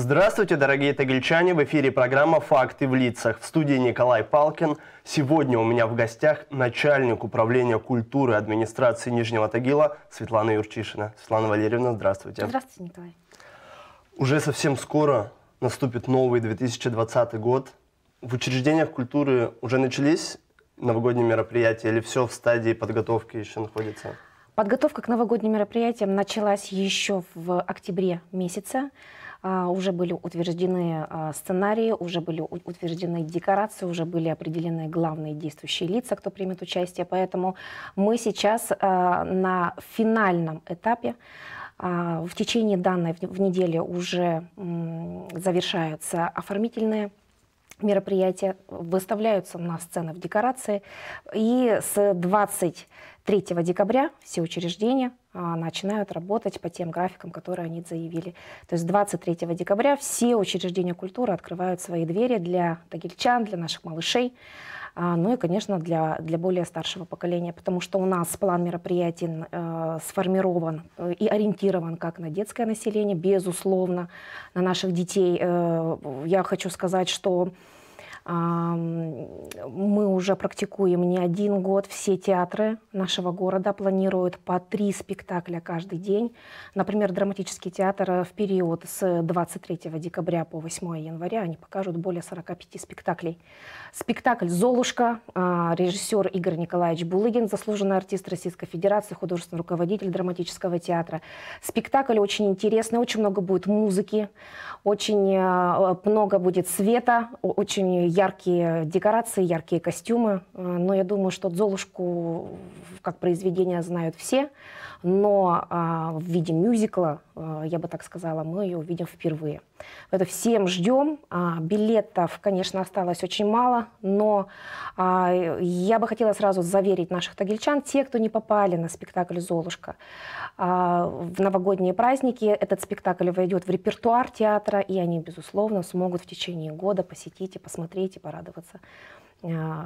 Здравствуйте, дорогие тагильчане! В эфире программа «Факты в лицах». В студии Николай Палкин. Сегодня у меня в гостях начальник управления культуры администрации Нижнего Тагила Светлана Юрчишина. Светлана Валерьевна, здравствуйте. Здравствуйте, Николай. Уже совсем скоро наступит новый 2020 год. В учреждениях культуры уже начались новогодние мероприятия или все в стадии подготовки еще находится? Подготовка к новогодним мероприятиям началась еще в октябре месяце. А, уже были утверждены а, сценарии, уже были утверждены декорации, уже были определены главные действующие лица, кто примет участие. Поэтому мы сейчас а, на финальном этапе в течение данной в неделе уже завершаются оформительные мероприятия, выставляются на в декорации. И с 20 3 декабря все учреждения а, начинают работать по тем графикам, которые они заявили. То есть 23 декабря все учреждения культуры открывают свои двери для тагильчан, для наших малышей, а, ну и, конечно, для, для более старшего поколения, потому что у нас план мероприятий э, сформирован э, и ориентирован как на детское население, безусловно, на наших детей. Э, я хочу сказать, что мы уже практикуем не один год. Все театры нашего города планируют по три спектакля каждый день. Например, драматический театр в период с 23 декабря по 8 января они покажут более 45 спектаклей. Спектакль «Золушка», а, режиссер Игорь Николаевич Булыгин, заслуженный артист Российской Федерации, художественный руководитель драматического театра. Спектакль очень интересный, очень много будет музыки, очень а, много будет света, очень яркие декорации, яркие костюмы костюмы, э, но я думаю, что «Золушку» как произведение знают все, но э, в виде мюзикла, э, я бы так сказала, мы ее увидим впервые. Это всем ждем. А, билетов, конечно, осталось очень мало, но а, я бы хотела сразу заверить наших тагильчан, те, кто не попали на спектакль «Золушка», а, в новогодние праздники этот спектакль войдет в репертуар театра, и они, безусловно, смогут в течение года посетить и посмотреть и порадоваться Э,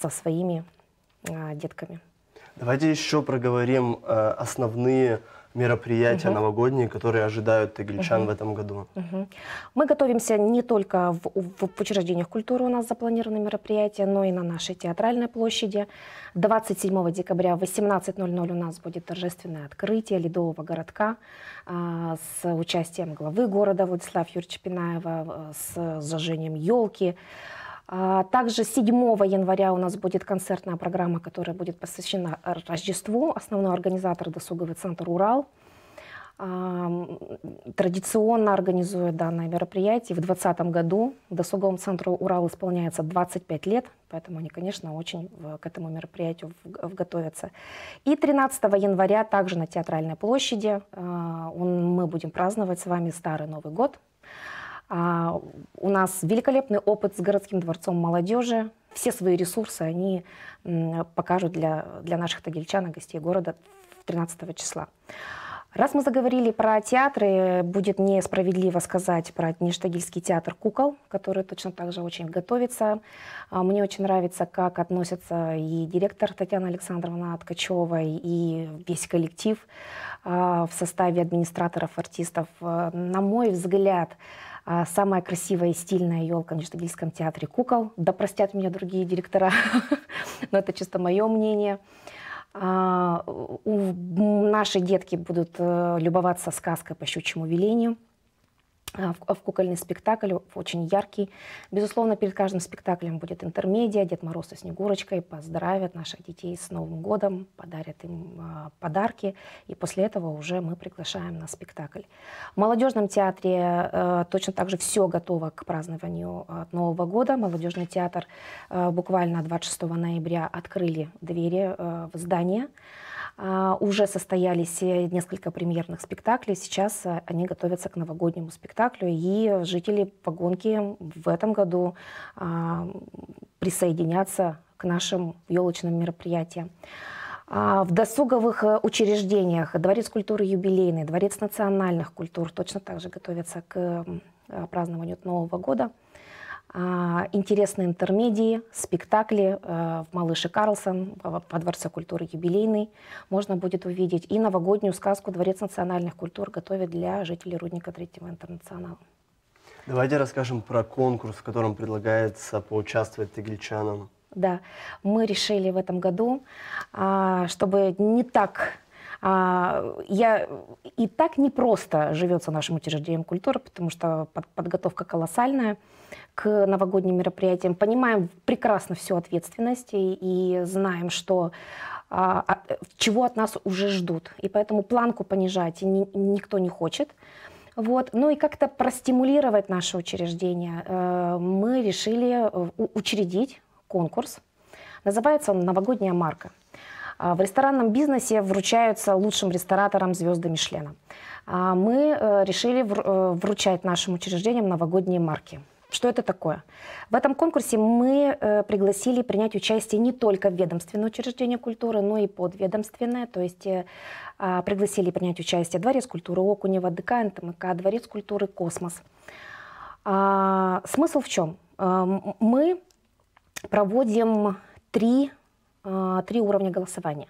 со своими э, детками. Давайте еще проговорим э, основные мероприятия угу. новогодние, которые ожидают тагильчан угу. в этом году? Угу. Мы готовимся не только в, в, в учреждениях культуры у нас запланированы мероприятия, но и на нашей театральной площади. 27 декабря в 18.00 у нас будет торжественное открытие Ледового городка а, с участием главы города Владислава Юрьевича Пинаева, а, с зажжением елки, а также 7 января у нас будет концертная программа, которая будет посвящена Рождеству. Основной организатор – досуговый центр «Урал». А, традиционно организует данное мероприятие. В 2020 году досуговому центру «Урал» исполняется 25 лет, поэтому они, конечно, очень к этому мероприятию готовятся. И 13 января также на Театральной площади а, мы будем праздновать с вами Старый Новый год – а у нас великолепный опыт с городским дворцом молодежи. Все свои ресурсы они покажут для, для наших тагильчан и гостей города 13 числа. Раз мы заговорили про театры, будет несправедливо сказать про Нештагильский театр кукол, который точно так же очень готовится. А мне очень нравится, как относятся и директор Татьяна Александровна Ткачева, и весь коллектив а, в составе администраторов, артистов. На мой взгляд, а самая красивая и стильная елка в Нижнетагильском театре кукол. Да простят меня другие директора, но это чисто мое мнение. А, наши детки будут э, любоваться сказкой по щучьему велению – а, в, а в кукольный спектакль, очень яркий. Безусловно, перед каждым спектаклем будет интермедия, Дед Мороз со Снегурочкой поздравят наших детей с Новым годом, подарят им а, подарки, и после этого уже мы приглашаем на спектакль. В молодежном театре а, точно так же все готово к празднованию а, Нового года. Молодежный театр а, буквально 26 ноября открыли двери а, в здание. А, уже состоялись несколько премьерных спектаклей. Сейчас э, они готовятся к новогоднему спектаклю. И жители Погонки в этом году а, присоединятся к нашим елочным мероприятиям. А, в досуговых э, учреждениях Дворец культуры юбилейный, Дворец национальных культур точно так же готовятся к э, празднованию Нового года – а, интересные интермедии, спектакли э, в «Малыше Карлсон» по Дворцу культуры «Юбилейный» можно будет увидеть. И новогоднюю сказку «Дворец национальных культур» готовит для жителей Рудника Третьего Интернационала. Давайте расскажем про конкурс, в котором предлагается поучаствовать тыгельчанам. Да, мы решили в этом году, а, чтобы не так а, я и так непросто живется нашим учреждением культуры, потому что подготовка колоссальная к новогодним мероприятиям. Понимаем прекрасно всю ответственность и, и знаем, что а, от, чего от нас уже ждут. И поэтому планку понижать ни, никто не хочет. Вот. Ну и как-то простимулировать наше учреждение э, мы решили э, учредить конкурс. Называется он «Новогодняя марка». А, в ресторанном бизнесе вручаются лучшим рестораторам звезды Мишлена. А, мы э, решили э, вручать нашим учреждениям новогодние марки. Что это такое? В этом конкурсе мы э, пригласили принять участие не только ведомственное учреждение культуры, но и подведомственное, то есть а, пригласили принять участие Дворец культуры Окунева, ДК НТМК, Дворец культуры Космос. смысл в чем? Мы проводим три а, три уровня голосования.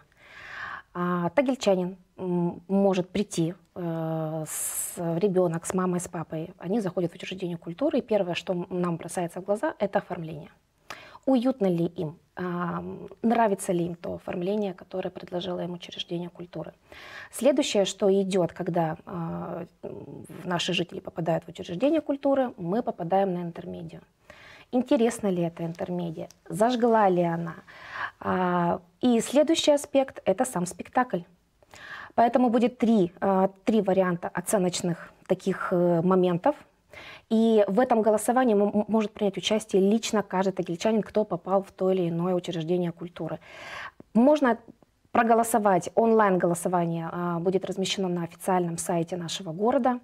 А, тагильчанин может прийти э, с ребенок, с мамой, с папой. Они заходят в учреждение культуры, и первое, что нам бросается в глаза, это оформление. Уютно ли им, а, нравится ли им то оформление, которое предложило им учреждение культуры. Следующее, что идет, когда наши жители попадают в учреждение культуры, мы попадаем на интермедию интересна ли эта интермедия, зажгла ли она. А, и следующий аспект – это сам спектакль. Поэтому будет три, а, три варианта оценочных таких э, моментов. И в этом голосовании может принять участие лично каждый тагильчанин, кто попал в то или иное учреждение культуры. Можно проголосовать. Онлайн-голосование а, будет размещено на официальном сайте нашего города.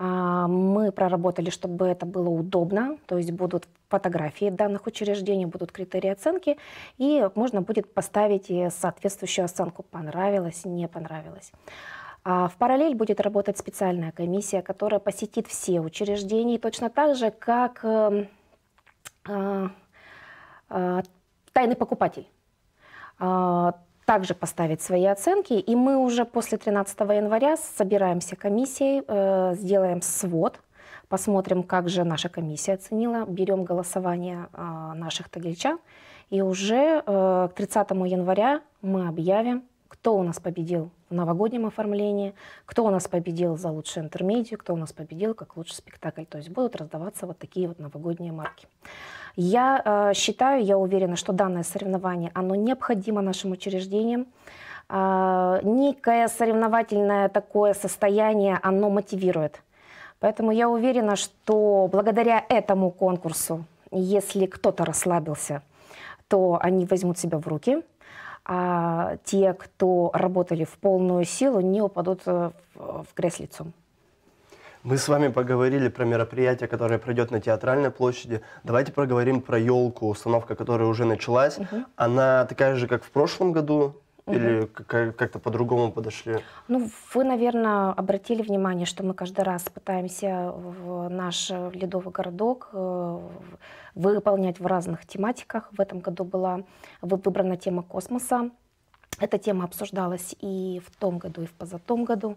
А, мы проработали, чтобы это было удобно, то есть будут фотографии данных учреждений, будут критерии оценки, и можно будет поставить соответствующую оценку, понравилось, не понравилось. А в параллель будет работать специальная комиссия, которая посетит все учреждения, точно так же, как э, э, тайный покупатель также поставить свои оценки. И мы уже после 13 января собираемся комиссией, э, сделаем свод, посмотрим, как же наша комиссия оценила, берем голосование э, наших тагильчан. И уже э, к 30 января мы объявим кто у нас победил в новогоднем оформлении, кто у нас победил за лучшую интермедию, кто у нас победил как лучший спектакль. То есть будут раздаваться вот такие вот новогодние марки. Я э, считаю, я уверена, что данное соревнование, оно необходимо нашим учреждениям. Э, некое соревновательное такое состояние, оно мотивирует. Поэтому я уверена, что благодаря этому конкурсу, если кто-то расслабился, то они возьмут себя в руки – а те, кто работали в полную силу, не упадут э, в, в грязь лицом. Мы с вами поговорили про мероприятие, которое пройдет на театральной площади. Давайте проговорим про елку, установка, которая уже началась. Угу. Она такая же, как в прошлом году, или как-то по-другому подошли? Ну, вы, наверное, обратили внимание, что мы каждый раз пытаемся в наш ледовый городок э, выполнять в разных тематиках. В этом году была выбрана тема космоса. Эта тема обсуждалась и в том году, и в позатом году.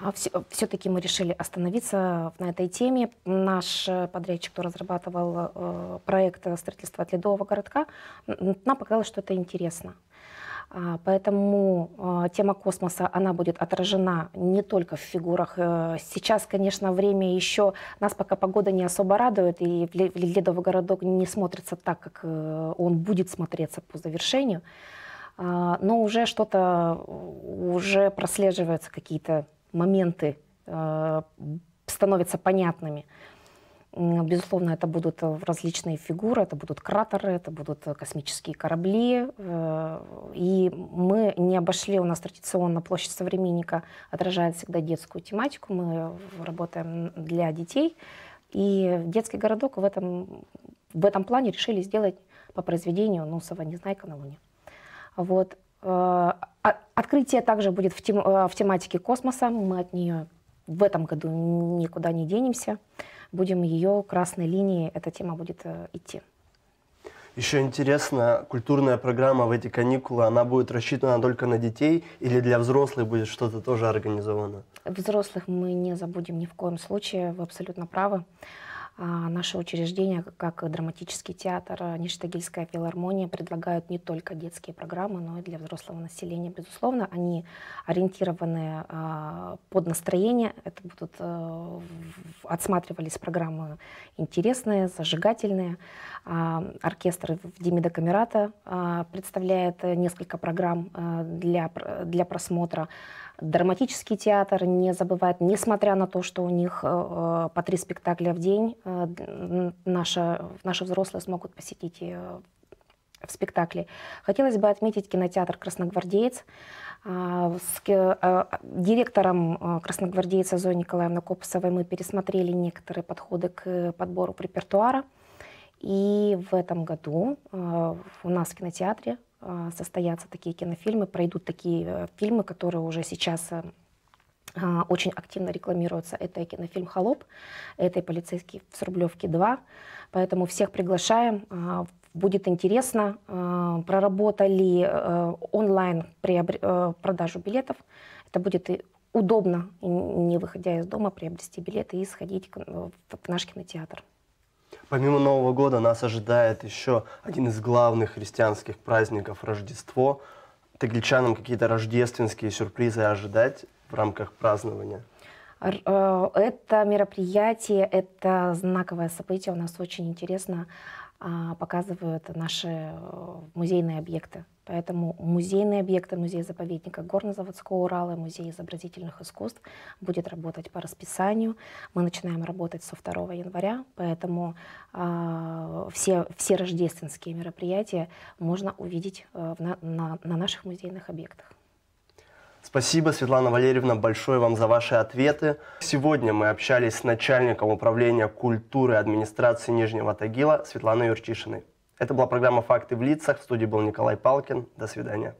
А Все-таки мы решили остановиться на этой теме. Наш подрядчик, кто разрабатывал э, проект строительства от ледового городка, нам показалось, что это интересно. А, поэтому а, тема космоса, она будет отражена не только в фигурах. Э, сейчас, конечно, время еще, нас пока погода не особо радует, и Ледовый городок не смотрится так, как э, он будет смотреться по завершению. А, но уже что-то, уже прослеживаются какие-то моменты, э, становятся понятными. Безусловно, это будут э, различные фигуры, это будут кратеры, это будут э, космические корабли. Э, и мы не обошли, у нас традиционно площадь современника отражает всегда детскую тематику. Мы работаем для детей. И детский городок в этом, в этом плане решили сделать по произведению Нусова «Незнайка на Луне». Вот. А, открытие также будет в, тем, в тематике космоса. Мы от нее в этом году никуда не денемся будем ее красной линией, эта тема будет э, идти. Еще интересно, культурная программа в эти каникулы, она будет рассчитана только на детей или для взрослых будет что-то тоже организовано? Взрослых мы не забудем ни в коем случае, вы абсолютно правы. А, наши учреждения, как драматический театр, а, Ништагильская филармония, предлагают не только детские программы, но и для взрослого населения. Безусловно, они ориентированы а, под настроение. Это будут отсматривались программы интересные, зажигательные. Оркестр в Демидокамерата представляет несколько программ для, для просмотра. Драматический театр не забывает, несмотря на то, что у них э, э по три спектакля в день, э, наши, наши взрослые смогут посетить э, в спектакле. Хотелось бы отметить кинотеатр «Красногвардеец». А, с э, директором э, красногвардейца Зои Николаевны Копсовой мы пересмотрели некоторые подходы к подбору репертуара. И в этом году у нас в кинотеатре а, состоятся такие кинофильмы, пройдут такие э, фильмы, которые уже сейчас э, а, очень активно рекламируются. Это и кинофильм «Холоп», это и «Полицейский с Рублевки 2». Поэтому всех приглашаем. А, будет интересно, проработали э, онлайн продажу билетов. Это будет удобно, не выходя из дома, приобрести билеты и сходить в наш кинотеатр. Помимо Нового года нас ожидает еще один из главных христианских праздников – Рождество. Тагличанам какие-то рождественские сюрпризы ожидать в рамках празднования? Э, это мероприятие, это знаковое событие. У нас очень интересно а, показывают наши э, музейные объекты. Поэтому музейные объекты музея заповедника Горнозаводского Урала, музей изобразительных искусств будет работать по расписанию. Мы начинаем работать со 2 января, поэтому э, все, все рождественские мероприятия можно увидеть э, на, на, на наших музейных объектах. Спасибо, Светлана Валерьевна, большое вам за ваши ответы. Сегодня мы общались с начальником управления культуры администрации Нижнего Тагила Светланой Юрчишиной. Это была программа «Факты в лицах». В студии был Николай Палкин. До свидания.